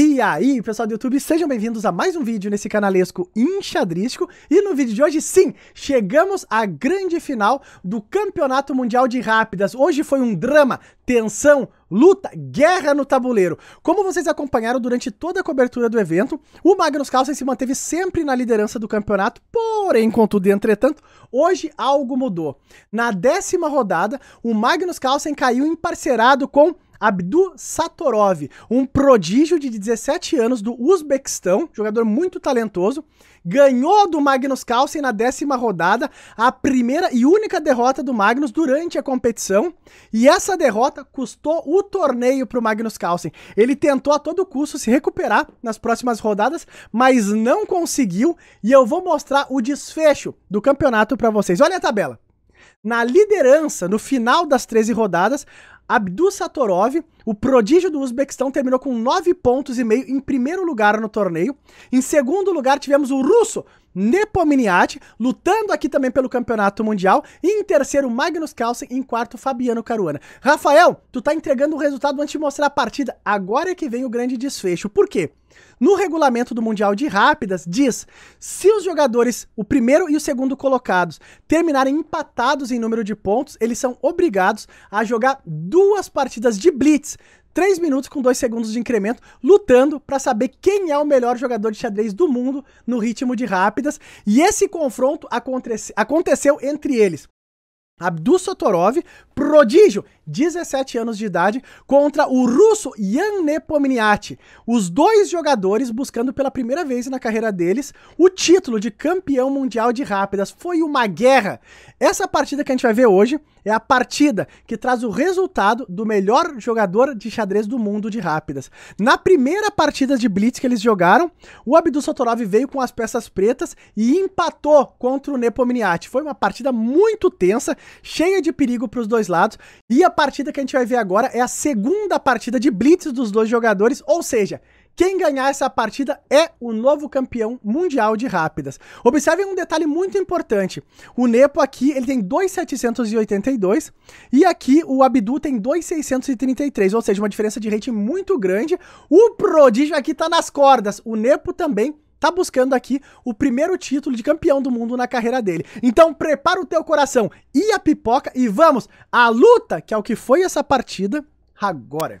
E aí, pessoal do YouTube, sejam bem-vindos a mais um vídeo nesse canalesco enxadrístico. E no vídeo de hoje, sim, chegamos à grande final do Campeonato Mundial de Rápidas. Hoje foi um drama, tensão, luta, guerra no tabuleiro. Como vocês acompanharam durante toda a cobertura do evento, o Magnus Carlsen se manteve sempre na liderança do campeonato, porém, contudo entretanto, hoje algo mudou. Na décima rodada, o Magnus Carlsen caiu emparcerado com Abdu Satorov, um prodígio de 17 anos do Uzbequistão, jogador muito talentoso, ganhou do Magnus Carlsen na décima rodada, a primeira e única derrota do Magnus durante a competição, e essa derrota custou o torneio para o Magnus Carlsen. Ele tentou a todo custo se recuperar nas próximas rodadas, mas não conseguiu, e eu vou mostrar o desfecho do campeonato para vocês. Olha a tabela. Na liderança, no final das 13 rodadas, Abdu Satorov o prodígio do Uzbequistão terminou com 9 pontos e meio em primeiro lugar no torneio. Em segundo lugar, tivemos o russo Nepominiati, lutando aqui também pelo campeonato mundial. E em terceiro, Magnus Carlsen. Em quarto, Fabiano Caruana. Rafael, tu tá entregando o resultado antes de mostrar a partida. Agora é que vem o grande desfecho. Por quê? No regulamento do Mundial de Rápidas, diz: se os jogadores, o primeiro e o segundo colocados, terminarem empatados em número de pontos, eles são obrigados a jogar duas partidas de blitz 3 minutos com 2 segundos de incremento, lutando para saber quem é o melhor jogador de xadrez do mundo no ritmo de rápidas. E esse confronto aconte aconteceu entre eles. Abdus Sotorov, prodígio, 17 anos de idade, contra o russo Jan Nepomniachtchi. Os dois jogadores buscando pela primeira vez na carreira deles o título de campeão mundial de rápidas. Foi uma guerra. Essa partida que a gente vai ver hoje é a partida que traz o resultado do melhor jogador de xadrez do mundo de rápidas. Na primeira partida de blitz que eles jogaram, o Abdul Sotorov veio com as peças pretas e empatou contra o Nepomniachtchi. Foi uma partida muito tensa, cheia de perigo para os dois lados. E a partida que a gente vai ver agora é a segunda partida de blitz dos dois jogadores, ou seja, quem ganhar essa partida é o novo campeão mundial de rápidas. Observem um detalhe muito importante. O Nepo aqui, ele tem 2,782 e aqui o Abdu tem 2,633, ou seja, uma diferença de rating muito grande. O prodígio aqui tá nas cordas. O Nepo também tá buscando aqui o primeiro título de campeão do mundo na carreira dele. Então prepara o teu coração e a pipoca e vamos à luta, que é o que foi essa partida agora.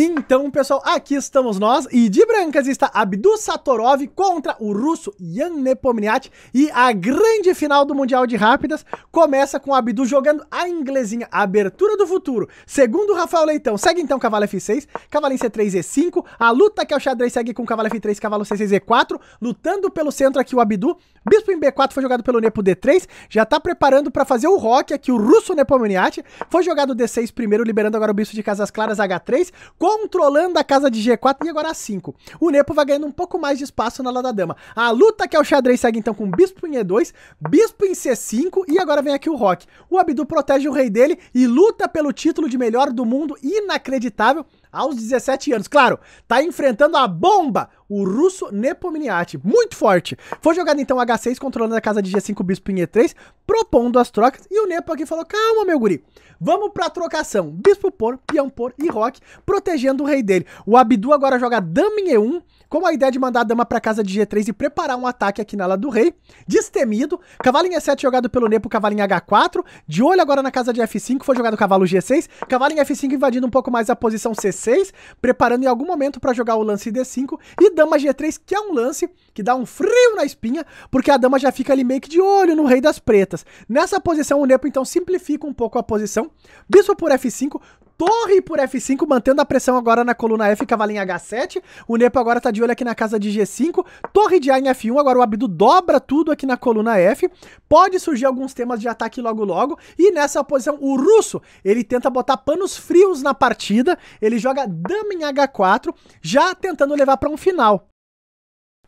Então, pessoal, aqui estamos nós e de brancas está Abdu Satorov contra o russo Ian Nepomniachtchi e a grande final do Mundial de Rápidas começa com Abdu jogando a inglesinha, a abertura do futuro. Segundo Rafael Leitão, segue então cavalo F6, cavalo em C3 E5, a luta que é o xadrez segue com cavalo F3, cavalo C6 E4, lutando pelo centro aqui o Abdu, bispo em B4 foi jogado pelo Nepo D3, já tá preparando para fazer o rock aqui o russo Nepomniachtchi, foi jogado D6 primeiro, liberando agora o bispo de Casas Claras H3, com controlando a casa de G4 e agora A5. O Nepo vai ganhando um pouco mais de espaço na lada dama. A luta que é o xadrez segue então com Bispo em E2, Bispo em C5 e agora vem aqui o Rock. O Abdu protege o rei dele e luta pelo título de melhor do mundo inacreditável aos 17 anos. Claro, tá enfrentando a bomba, o russo Nepomniachtchi, muito forte. Foi jogado então H6 controlando a casa de G5 bispo em E3, propondo as trocas, e o Nepo aqui falou: "Calma, meu guri. Vamos pra trocação. Bispo por, peão por e roque, protegendo o rei dele. O Abdu agora joga dama em E1, com a ideia de mandar a dama pra casa de G3 e preparar um ataque aqui na ala do rei, destemido. Cavalo em E7 jogado pelo Nepo, cavalo em H4, de olho agora na casa de F5, foi jogado cavalo G6, cavalo em F5 invadindo um pouco mais a posição C6 D6, preparando em algum momento para jogar o lance D5 e dama G3, que é um lance que dá um frio na espinha, porque a dama já fica ali meio que de olho no rei das pretas. Nessa posição o Nepo então simplifica um pouco a posição. Bispo por F5, torre por F5, mantendo a pressão agora na coluna F, em H7. O Nepo agora tá de olho aqui na casa de G5. Torre de A em F1, agora o Abdu dobra tudo aqui na coluna F. Pode surgir alguns temas de ataque logo logo. E nessa posição, o russo, ele tenta botar panos frios na partida. Ele joga dama em H4, já tentando levar para um final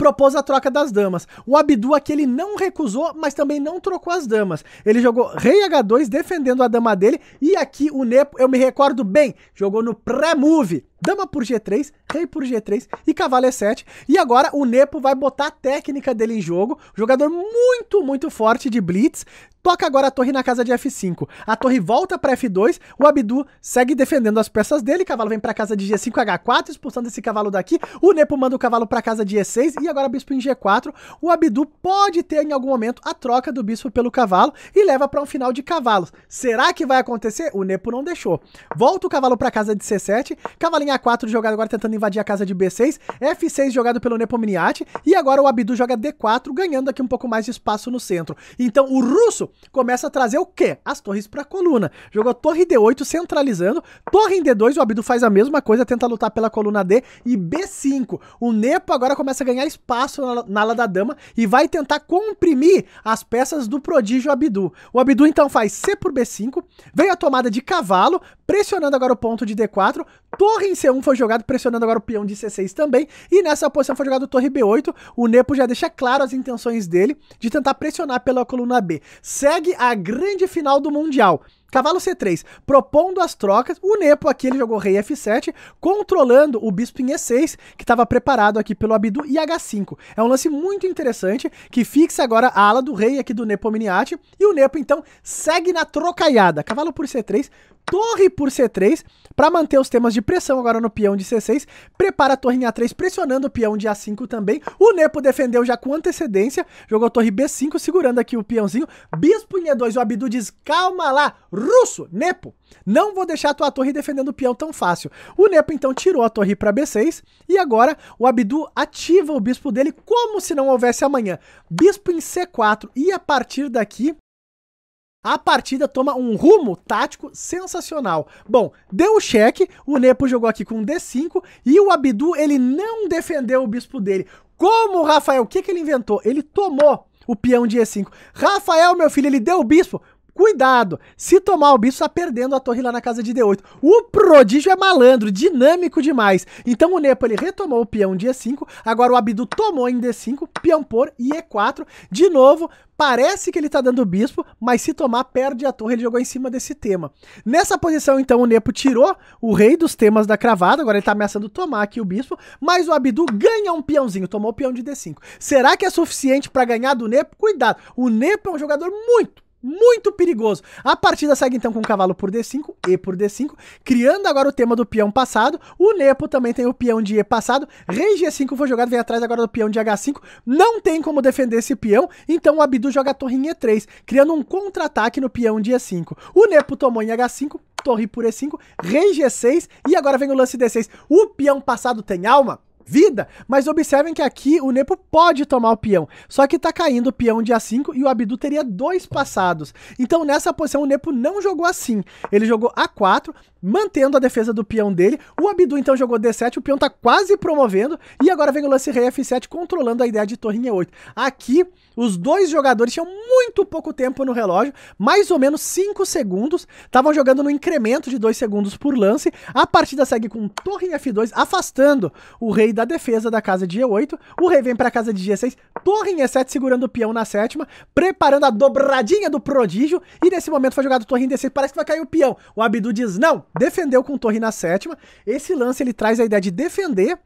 propôs a troca das damas. O Abdu aqui ele não recusou, mas também não trocou as damas. Ele jogou rei h2 defendendo a dama dele e aqui o Nepo, eu me recordo bem, jogou no pré-move Dama por G3, Rei por G3 e Cavalo E7. E agora o Nepo vai botar a técnica dele em jogo. Jogador muito, muito forte de Blitz. Toca agora a torre na casa de F5. A torre volta para F2. O Abdu segue defendendo as peças dele. Cavalo vem para casa de G5, H4, expulsando esse cavalo daqui. O Nepo manda o cavalo para casa de E6 e agora bispo em G4. O Abdu pode ter em algum momento a troca do bispo pelo cavalo e leva para um final de cavalos. Será que vai acontecer? O Nepo não deixou. Volta o cavalo para casa de C7. Cavalinho a4 jogado agora tentando invadir a casa de B6, F6 jogado pelo Nepomniachtchi, e agora o Abdu joga D4, ganhando aqui um pouco mais de espaço no centro. Então o russo começa a trazer o quê? As torres para a coluna. Jogou torre D8 centralizando, torre em D2, o Abdu faz a mesma coisa, tenta lutar pela coluna D e B5. O Nepo agora começa a ganhar espaço na, na ala da dama e vai tentar comprimir as peças do prodígio Abdu. O Abdu então faz C por B5, vem a tomada de cavalo, pressionando agora o ponto de D4, torre em C1 foi jogado, pressionando agora o peão de C6 também. E nessa posição foi jogado torre B8. O Nepo já deixa claro as intenções dele de tentar pressionar pela coluna B. Segue a grande final do Mundial. Cavalo C3, propondo as trocas. O Nepo aqui ele jogou rei F7, controlando o bispo em E6, que estava preparado aqui pelo Abdu e H5. É um lance muito interessante que fixa agora a ala do rei aqui do Nepo Miniati e o Nepo então segue na trocaiada. Cavalo por C3, torre por C3 para manter os temas de pressão agora no peão de C6. Prepara a torre em A3, pressionando o peão de A5 também. O Nepo defendeu já com antecedência, jogou a torre B5, segurando aqui o peãozinho. Bispo em E2, o Abdu diz, calma lá, russo, Nepo, não vou deixar a tua torre defendendo o peão tão fácil. O Nepo então tirou a torre para B6 e agora o Abdu ativa o bispo dele como se não houvesse amanhã. Bispo em C4 e a partir daqui a partida toma um rumo tático sensacional. Bom, deu o cheque, o Nepo jogou aqui com D5 e o Abdu ele não defendeu o bispo dele. Como, Rafael? O que, que ele inventou? Ele tomou o peão de E5. Rafael, meu filho, ele deu o bispo. Cuidado! Se tomar o bicho, tá perdendo a torre lá na casa de D8. O prodígio é malandro, dinâmico demais. Então o Nepo ele retomou o peão de E5. Agora o Abdu tomou em D5, peão por e E4. De novo, parece que ele tá dando o bispo, mas se tomar, perde a torre. Ele jogou em cima desse tema. Nessa posição, então, o Nepo tirou o rei dos temas da cravada. Agora ele tá ameaçando tomar aqui o bispo, mas o Abdu ganha um peãozinho. Tomou o peão de D5. Será que é suficiente para ganhar do Nepo? Cuidado! O Nepo é um jogador muito muito perigoso. A partida segue então com o cavalo por D5 e por D5, criando agora o tema do peão passado. O Nepo também tem o peão de E passado. Rei G5 foi jogado, vem atrás agora do peão de H5. Não tem como defender esse peão, então o Abdu joga a torre em E3, criando um contra-ataque no peão de E5. O Nepo tomou em H5, torre por E5, rei G6 e agora vem o lance D6. O peão passado tem alma? vida. Mas observem que aqui o Nepo pode tomar o peão, só que tá caindo o peão de A5 e o Abdu teria dois passados. Então nessa posição o Nepo não jogou assim, ele jogou A4, mantendo a defesa do peão dele. O Abdu então jogou D7, o peão tá quase promovendo e agora vem o lance rei F7 controlando a ideia de torre em E8. Aqui os dois jogadores tinham muito pouco tempo no relógio, mais ou menos 5 segundos, estavam jogando no incremento de 2 segundos por lance. A partida segue com torre em F2 afastando o rei da da defesa da casa de E8. O rei vem pra casa de G6. Torre em E7 segurando o peão na sétima. Preparando a dobradinha do prodígio. E nesse momento foi jogado torre em D6. Parece que vai cair o peão. O Abdu diz não. Defendeu com torre na sétima. Esse lance ele traz a ideia de defender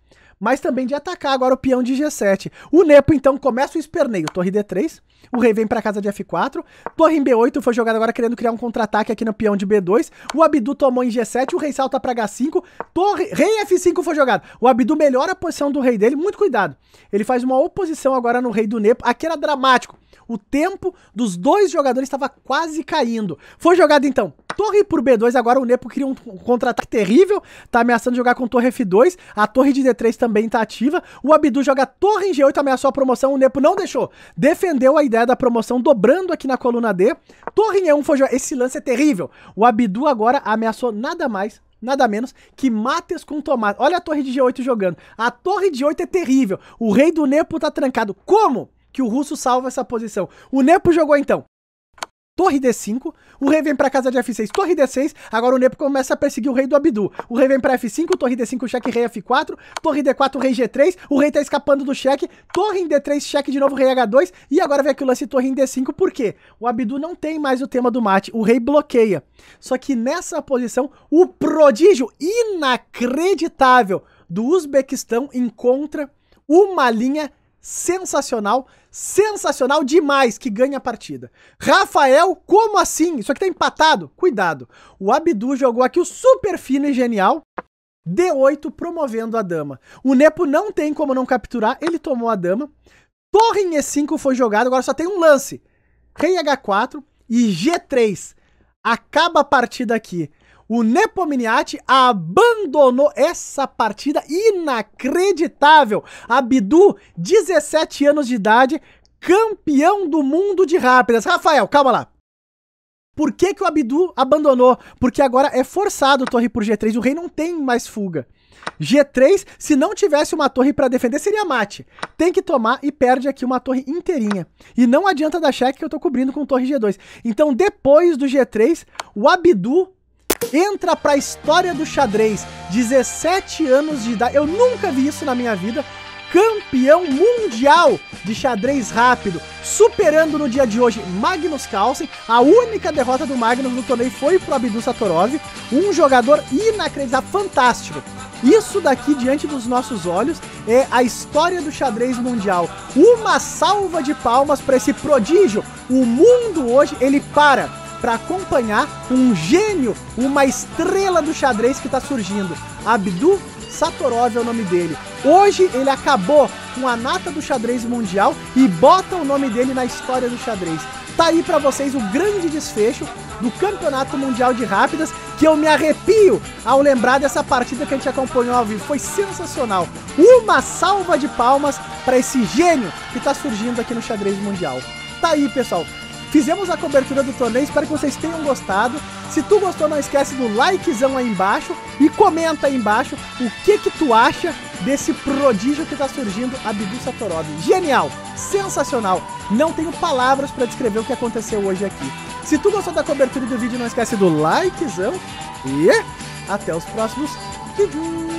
mas também de atacar agora o peão de G7. O Nepo, então, começa o esperneio. Torre D3, o rei vem para casa de F4, torre em B8 foi jogada agora querendo criar um contra-ataque aqui no peão de B2, o Abdu tomou em G7, o rei salta para H5, torre, rei F5 foi jogado. O Abdu melhora a posição do rei dele, muito cuidado. Ele faz uma oposição agora no rei do Nepo, aqui era dramático. O tempo dos dois jogadores estava quase caindo. Foi jogado então torre por B2, agora o Nepo cria um contra-ataque terrível, tá ameaçando jogar com torre F2, a torre de D3 também tá ativa, o Abdu joga torre em G8, ameaçou a promoção, o Nepo não deixou, defendeu a ideia da promoção, dobrando aqui na coluna D, torre em E1 foi jogado, esse lance é terrível, o Abdu agora ameaçou nada mais, nada menos que mates com tomate. Olha a torre de G8 jogando. A torre de G8 é terrível. O rei do Nepo tá trancado. Como? que o russo salva essa posição. O Nepo jogou então Torre D5, o rei vem pra casa de F6, torre D6, agora o Nepo começa a perseguir o rei do Abdu. O rei vem pra F5, torre D5, cheque, rei F4, torre D4, rei G3, o rei tá escapando do cheque, torre em D3, cheque de novo, rei H2, e agora vem aqui o lance torre em D5, por quê? O Abdu não tem mais o tema do mate, o rei bloqueia. Só que nessa posição, o prodígio inacreditável do Uzbequistão encontra uma linha sensacional, sensacional demais que ganha a partida. Rafael, como assim? Isso aqui tá empatado? Cuidado. O Abdu jogou aqui o super fino e genial. D8 promovendo a dama. O Nepo não tem como não capturar, ele tomou a dama. Torre em E5 foi jogado, agora só tem um lance. Rei H4 e G3. Acaba a partida aqui o Nepominiati abandonou essa partida inacreditável. Abidu, 17 anos de idade, campeão do mundo de rápidas. Rafael, calma lá. Por que, que o Abidu abandonou? Porque agora é forçado torre por G3, o rei não tem mais fuga. G3, se não tivesse uma torre para defender, seria mate. Tem que tomar e perde aqui uma torre inteirinha. E não adianta dar cheque que eu tô cobrindo com torre G2. Então, depois do G3, o Abidu entra para a história do xadrez, 17 anos de idade. Eu nunca vi isso na minha vida. Campeão mundial de xadrez rápido, superando no dia de hoje Magnus Carlsen. A única derrota do Magnus no torneio foi para Abdul Satorov, um jogador inacreditável, fantástico. Isso daqui diante dos nossos olhos é a história do xadrez mundial. Uma salva de palmas para esse prodígio. O mundo hoje ele para para acompanhar um gênio, uma estrela do xadrez que está surgindo. Abdu Satorov é o nome dele. Hoje ele acabou com a nata do xadrez mundial e bota o nome dele na história do xadrez. Tá aí para vocês o grande desfecho do Campeonato Mundial de Rápidas, que eu me arrepio ao lembrar dessa partida que a gente acompanhou ao vivo. Foi sensacional. Uma salva de palmas para esse gênio que está surgindo aqui no xadrez mundial. Tá aí, pessoal. Fizemos a cobertura do torneio, espero que vocês tenham gostado. Se tu gostou, não esquece do likezão aí embaixo e comenta aí embaixo o que que tu acha desse prodígio que tá surgindo, a Bibi Satorov. Genial, sensacional. Não tenho palavras para descrever o que aconteceu hoje aqui. Se tu gostou da cobertura do vídeo, não esquece do likezão e até os próximos vídeos.